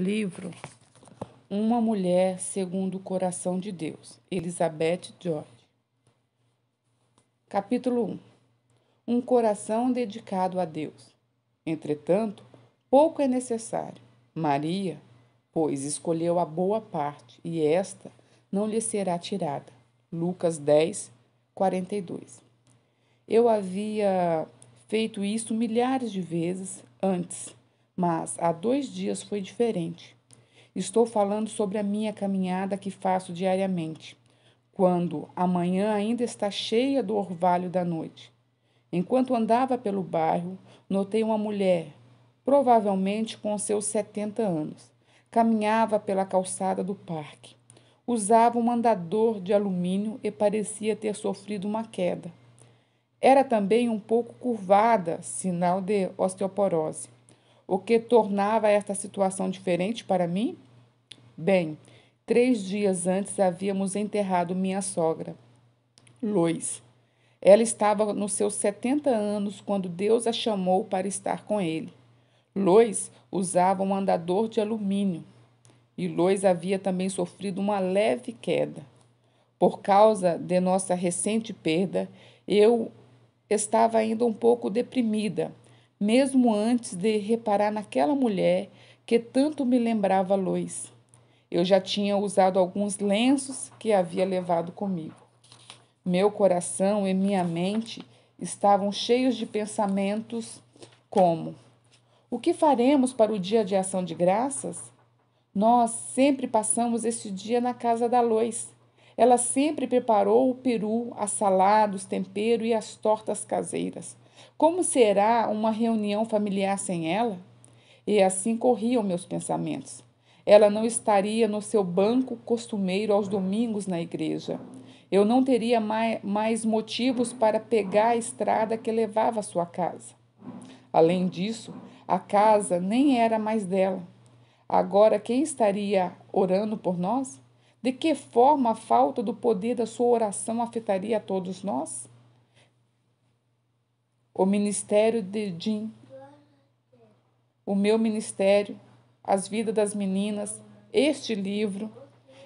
Livro Uma Mulher Segundo o Coração de Deus, Elizabeth George. Capítulo 1 Um coração dedicado a Deus. Entretanto, pouco é necessário. Maria, pois, escolheu a boa parte, e esta não lhe será tirada. Lucas 10, 42. Eu havia feito isso milhares de vezes antes mas há dois dias foi diferente. Estou falando sobre a minha caminhada que faço diariamente, quando a manhã ainda está cheia do orvalho da noite. Enquanto andava pelo bairro, notei uma mulher, provavelmente com seus 70 anos. Caminhava pela calçada do parque. Usava um andador de alumínio e parecia ter sofrido uma queda. Era também um pouco curvada, sinal de osteoporose. O que tornava esta situação diferente para mim? Bem, três dias antes havíamos enterrado minha sogra, Lois. Ela estava nos seus 70 anos quando Deus a chamou para estar com ele. Lois usava um andador de alumínio e Lois havia também sofrido uma leve queda. Por causa de nossa recente perda, eu estava ainda um pouco deprimida mesmo antes de reparar naquela mulher que tanto me lembrava Lois. Eu já tinha usado alguns lenços que havia levado comigo. Meu coração e minha mente estavam cheios de pensamentos como: o que faremos para o dia de ação de graças? Nós sempre passamos esse dia na casa da Lois. Ela sempre preparou o peru, a salada, os temperos e as tortas caseiras. Como será uma reunião familiar sem ela? E assim corriam meus pensamentos. Ela não estaria no seu banco costumeiro aos domingos na igreja. Eu não teria mais motivos para pegar a estrada que levava à sua casa. Além disso, a casa nem era mais dela. Agora, quem estaria orando por nós? De que forma a falta do poder da sua oração afetaria a todos nós? o ministério de Jim, o meu ministério, as vidas das meninas, este livro,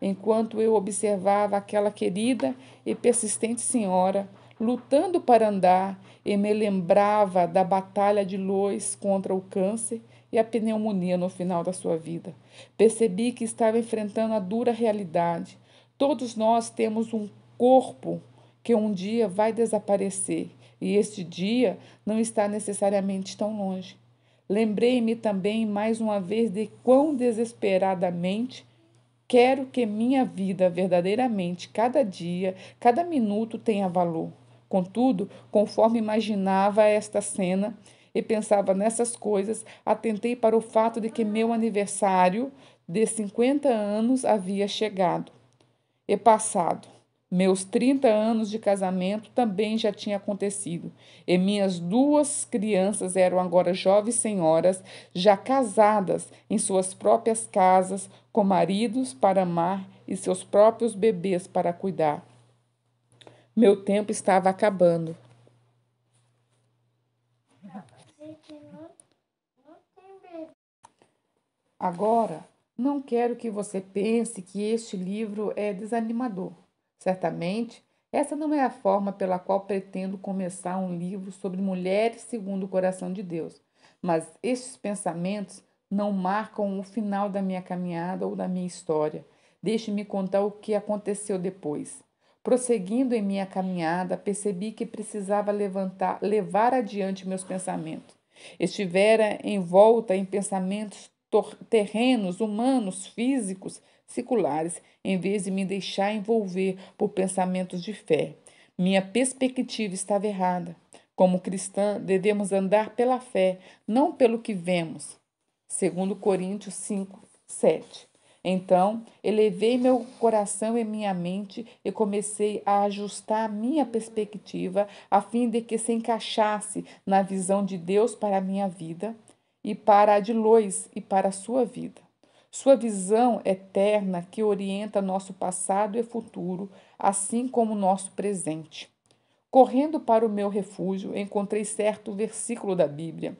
enquanto eu observava aquela querida e persistente senhora lutando para andar e me lembrava da batalha de Lois contra o câncer e a pneumonia no final da sua vida. Percebi que estava enfrentando a dura realidade. Todos nós temos um corpo que um dia vai desaparecer e este dia não está necessariamente tão longe. Lembrei-me também mais uma vez de quão desesperadamente quero que minha vida verdadeiramente, cada dia, cada minuto tenha valor. Contudo, conforme imaginava esta cena e pensava nessas coisas, atentei para o fato de que meu aniversário de 50 anos havia chegado e passado. Meus 30 anos de casamento também já tinha acontecido, e minhas duas crianças eram agora jovens senhoras, já casadas em suas próprias casas, com maridos para amar e seus próprios bebês para cuidar. Meu tempo estava acabando. Agora, não quero que você pense que este livro é desanimador. Certamente, essa não é a forma pela qual pretendo começar um livro sobre mulheres segundo o coração de Deus, mas estes pensamentos não marcam o final da minha caminhada ou da minha história. Deixe-me contar o que aconteceu depois. Prosseguindo em minha caminhada, percebi que precisava levantar, levar adiante meus pensamentos. Estivera envolta em pensamentos terrenos, humanos, físicos, seculares, em vez de me deixar envolver por pensamentos de fé. Minha perspectiva estava errada. Como cristã, devemos andar pela fé, não pelo que vemos. Segundo Coríntios 5, 7. Então, elevei meu coração e minha mente e comecei a ajustar minha perspectiva a fim de que se encaixasse na visão de Deus para a minha vida e para a de Lois e para a sua vida. Sua visão eterna que orienta nosso passado e futuro, assim como nosso presente. Correndo para o meu refúgio, encontrei certo versículo da Bíblia.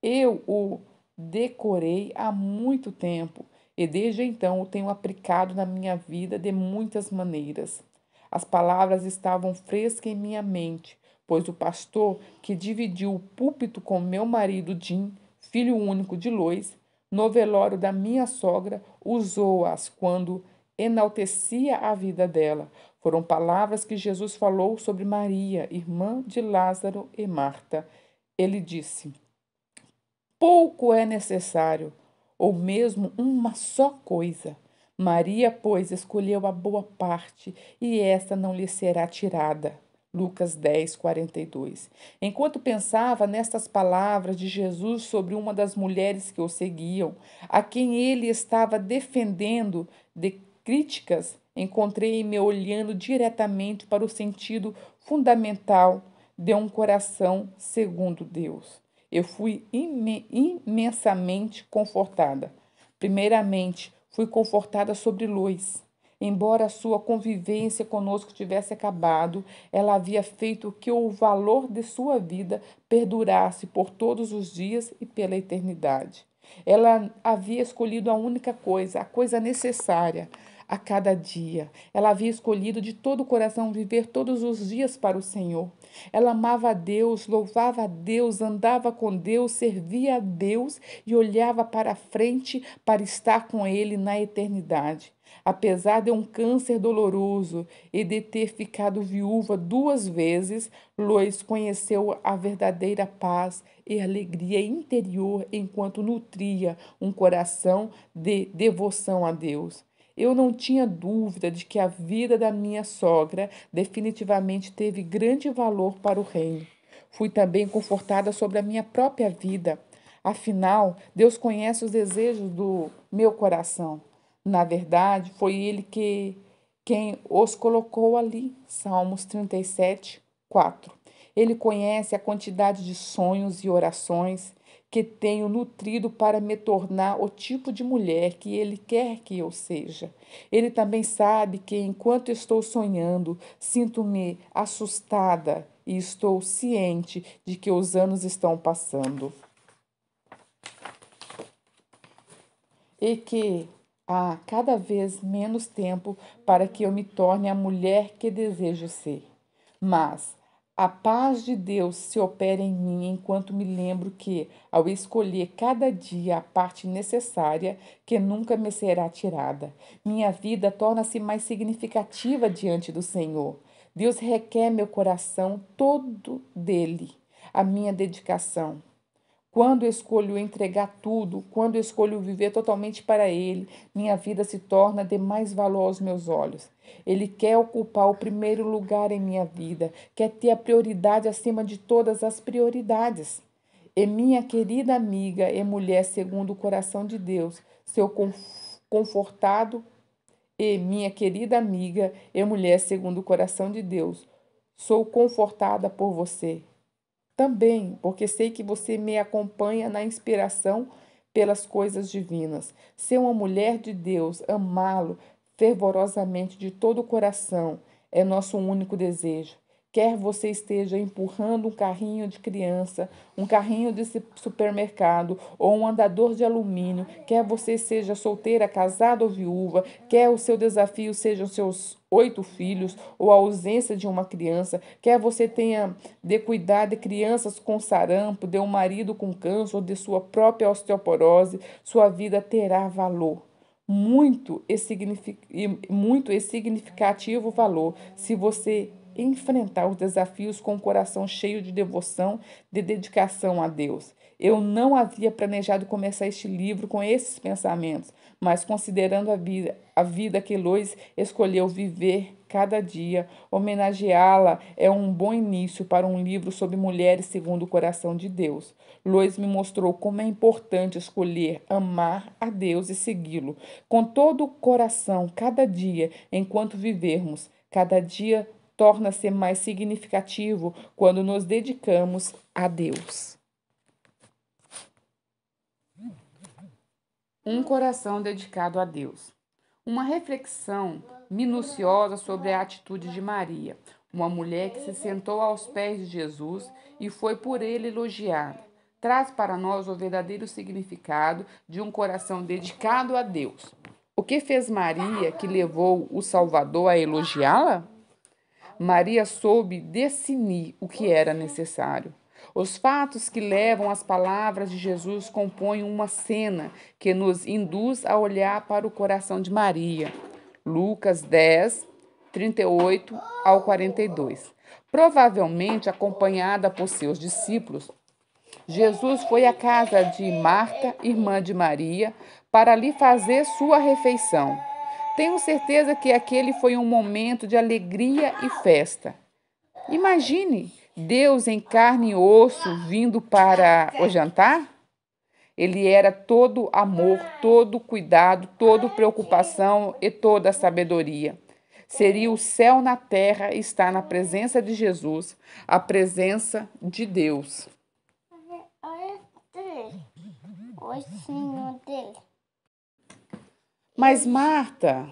Eu o decorei há muito tempo e desde então o tenho aplicado na minha vida de muitas maneiras. As palavras estavam frescas em minha mente, pois o pastor que dividiu o púlpito com meu marido Jim, filho único de Lois, no velório da minha sogra, usou-as quando enaltecia a vida dela. Foram palavras que Jesus falou sobre Maria, irmã de Lázaro e Marta. Ele disse: Pouco é necessário, ou mesmo uma só coisa. Maria, pois, escolheu a boa parte, e esta não lhe será tirada. Lucas 10, 42. Enquanto pensava nestas palavras de Jesus sobre uma das mulheres que o seguiam, a quem ele estava defendendo de críticas, encontrei-me olhando diretamente para o sentido fundamental de um coração segundo Deus. Eu fui imensamente confortada. Primeiramente, fui confortada sobre luz. Embora a sua convivência conosco tivesse acabado, ela havia feito que o valor de sua vida perdurasse por todos os dias e pela eternidade. Ela havia escolhido a única coisa, a coisa necessária a cada dia. Ela havia escolhido de todo o coração viver todos os dias para o Senhor. Ela amava a Deus, louvava a Deus, andava com Deus, servia a Deus e olhava para frente para estar com Ele na eternidade. Apesar de um câncer doloroso e de ter ficado viúva duas vezes, Lois conheceu a verdadeira paz e alegria interior enquanto nutria um coração de devoção a Deus. Eu não tinha dúvida de que a vida da minha sogra definitivamente teve grande valor para o reino. Fui também confortada sobre a minha própria vida. Afinal, Deus conhece os desejos do meu coração. Na verdade, foi ele que quem os colocou ali. Salmos 37, 4. Ele conhece a quantidade de sonhos e orações que tenho nutrido para me tornar o tipo de mulher que Ele quer que eu seja. Ele também sabe que enquanto estou sonhando, sinto-me assustada e estou ciente de que os anos estão passando. E que há cada vez menos tempo para que eu me torne a mulher que desejo ser. Mas a paz de Deus se opera em mim enquanto me lembro que, ao escolher cada dia a parte necessária, que nunca me será tirada, minha vida torna-se mais significativa diante do Senhor. Deus requer meu coração todo dele, a minha dedicação, quando escolho entregar tudo, quando escolho viver totalmente para Ele, minha vida se torna de mais valor aos meus olhos. Ele quer ocupar o primeiro lugar em minha vida, quer ter a prioridade acima de todas as prioridades. E minha querida amiga e mulher segundo o coração de Deus, seu confortado, e minha querida amiga e mulher segundo o coração de Deus, sou confortada por você também, porque sei que você me acompanha na inspiração pelas coisas divinas. Ser uma mulher de Deus, amá-lo fervorosamente de todo o coração, é nosso único desejo. Quer você esteja empurrando um carrinho de criança, um carrinho de supermercado ou um andador de alumínio, quer você seja solteira, casada ou viúva, quer o seu desafio sejam seus oito filhos ou a ausência de uma criança, quer você tenha de cuidar de crianças com sarampo, de um marido com câncer ou de sua própria osteoporose, sua vida terá valor muito e, muito e significativo valor se você enfrentar os desafios com o coração cheio de devoção, de dedicação a Deus. Eu não havia planejado começar este livro com esses pensamentos, mas considerando a vida, a vida que Lois escolheu viver cada dia, homenageá-la é um bom início para um livro sobre mulheres segundo o coração de Deus. Lois me mostrou como é importante escolher amar a Deus e segui-lo com todo o coração cada dia enquanto vivermos. Cada dia torna-se mais significativo quando nos dedicamos a Deus. Um coração dedicado a Deus. Uma reflexão minuciosa sobre a atitude de Maria, uma mulher que se sentou aos pés de Jesus e foi por ele elogiada. Traz para nós o verdadeiro significado de um coração dedicado a Deus. O que fez Maria que levou o Salvador a elogiá-la? Maria soube definir o que era necessário. Os fatos que levam às palavras de Jesus compõem uma cena que nos induz a olhar para o coração de Maria. Lucas 10, 38 ao 42. Provavelmente acompanhada por seus discípulos, Jesus foi à casa de Marta, irmã de Maria, para lhe fazer sua refeição. Tenho certeza que aquele foi um momento de alegria e festa. Imagine Deus em carne e osso vindo para o jantar? Ele era todo amor, todo cuidado, toda preocupação e toda sabedoria. Seria o céu na terra estar na presença de Jesus, a presença de Deus. O Senhor dele. Mas Marta,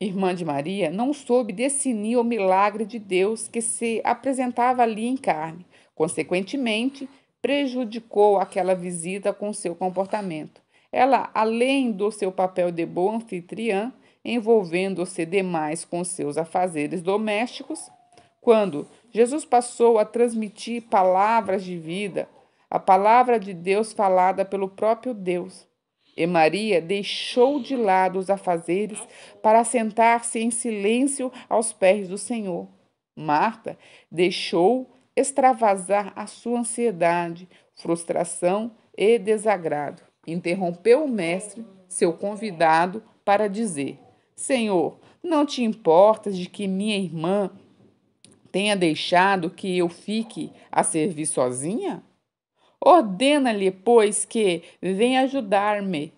irmã de Maria, não soube definir o milagre de Deus que se apresentava ali em carne. Consequentemente, prejudicou aquela visita com seu comportamento. Ela, além do seu papel de boa anfitriã, envolvendo-se demais com seus afazeres domésticos, quando Jesus passou a transmitir palavras de vida, a palavra de Deus falada pelo próprio Deus. E Maria deixou de lado os afazeres para sentar-se em silêncio aos pés do Senhor. Marta deixou extravasar a sua ansiedade, frustração e desagrado. Interrompeu o mestre, seu convidado, para dizer: Senhor, não te importas de que minha irmã tenha deixado que eu fique a servir sozinha? Ordena-lhe, pois, que venha ajudar-me.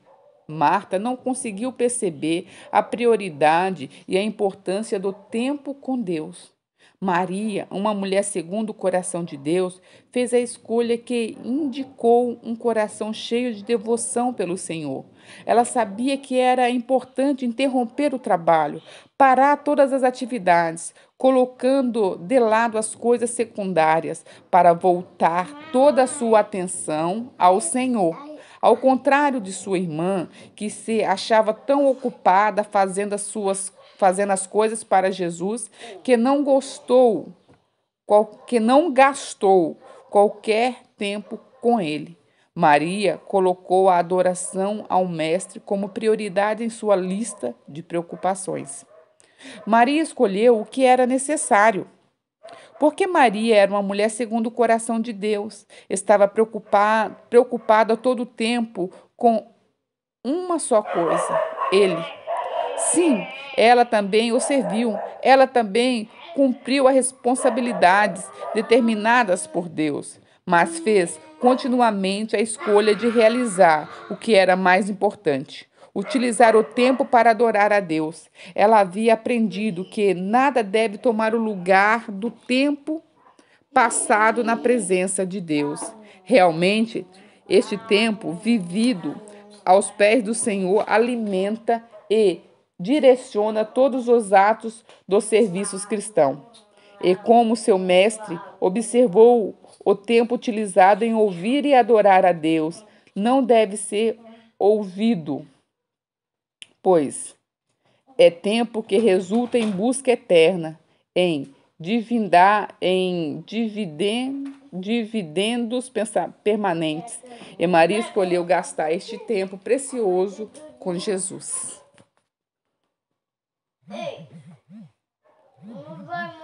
Marta não conseguiu perceber a prioridade e a importância do tempo com Deus. Maria, uma mulher segundo o coração de Deus, fez a escolha que indicou um coração cheio de devoção pelo Senhor. Ela sabia que era importante interromper o trabalho, parar todas as atividades, colocando de lado as coisas secundárias para voltar toda a sua atenção ao Senhor. Ao contrário de sua irmã, que se achava tão ocupada fazendo as suas fazendo as coisas para Jesus, que não gostou, que não gastou qualquer tempo com ele. Maria colocou a adoração ao mestre como prioridade em sua lista de preocupações. Maria escolheu o que era necessário. Porque Maria era uma mulher segundo o coração de Deus, estava preocupada, preocupada todo o tempo com uma só coisa: Ele. Sim, ela também o serviu, ela também cumpriu as responsabilidades determinadas por Deus, mas fez continuamente a escolha de realizar o que era mais importante: utilizar o tempo para adorar a Deus. Ela havia aprendido que nada deve tomar o lugar do tempo passado na presença de Deus. Realmente, este tempo vivido aos pés do Senhor alimenta e direciona todos os atos dos serviços cristãos. E como seu mestre observou o tempo utilizado em ouvir e adorar a Deus, não deve ser ouvido pois é tempo que resulta em busca eterna, em dividar, em dividen, dividendos permanentes. E Maria escolheu gastar este tempo precioso com Jesus. Ei, não vai